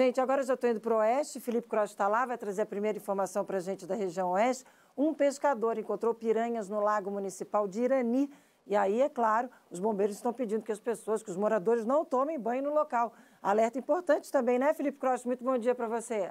Gente, agora eu já estou indo para o Oeste. Felipe Cross está lá, vai trazer a primeira informação para a gente da região Oeste. Um pescador encontrou piranhas no lago municipal de Irani. E aí, é claro, os bombeiros estão pedindo que as pessoas, que os moradores não tomem banho no local. Alerta importante também, né, Felipe Cross? Muito bom dia para você.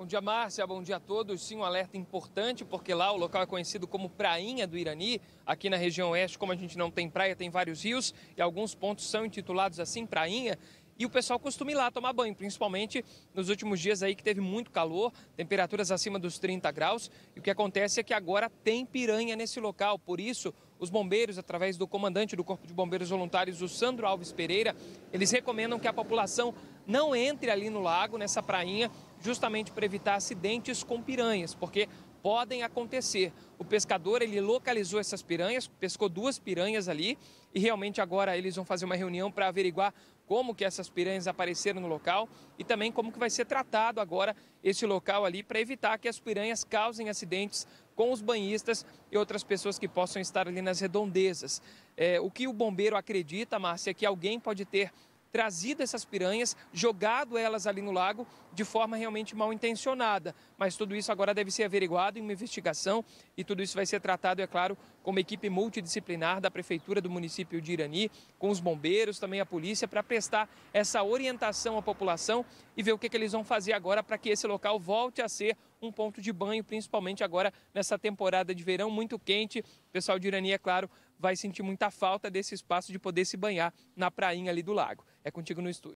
Bom dia, Márcia. Bom dia a todos. Sim, um alerta importante, porque lá o local é conhecido como Prainha do Irani. Aqui na região oeste, como a gente não tem praia, tem vários rios e alguns pontos são intitulados assim, Prainha. E o pessoal costuma ir lá tomar banho, principalmente nos últimos dias aí que teve muito calor, temperaturas acima dos 30 graus. E o que acontece é que agora tem piranha nesse local, por isso os bombeiros, através do comandante do Corpo de Bombeiros Voluntários, o Sandro Alves Pereira, eles recomendam que a população não entre ali no lago, nessa prainha, justamente para evitar acidentes com piranhas, porque podem acontecer. O pescador ele localizou essas piranhas, pescou duas piranhas ali e realmente agora eles vão fazer uma reunião para averiguar como que essas piranhas apareceram no local e também como que vai ser tratado agora esse local ali para evitar que as piranhas causem acidentes com os banhistas e outras pessoas que possam estar ali nas redondezas. É, o que o bombeiro acredita, Márcia, é que alguém pode ter trazido essas piranhas, jogado elas ali no lago de forma realmente mal intencionada. Mas tudo isso agora deve ser averiguado em uma investigação e tudo isso vai ser tratado, é claro, com uma equipe multidisciplinar da Prefeitura do município de Irani, com os bombeiros, também a polícia, para prestar essa orientação à população e ver o que, que eles vão fazer agora para que esse local volte a ser um ponto de banho, principalmente agora nessa temporada de verão muito quente. O pessoal de Irani, é claro, vai sentir muita falta desse espaço de poder se banhar na prainha ali do lago. É contigo no estúdio.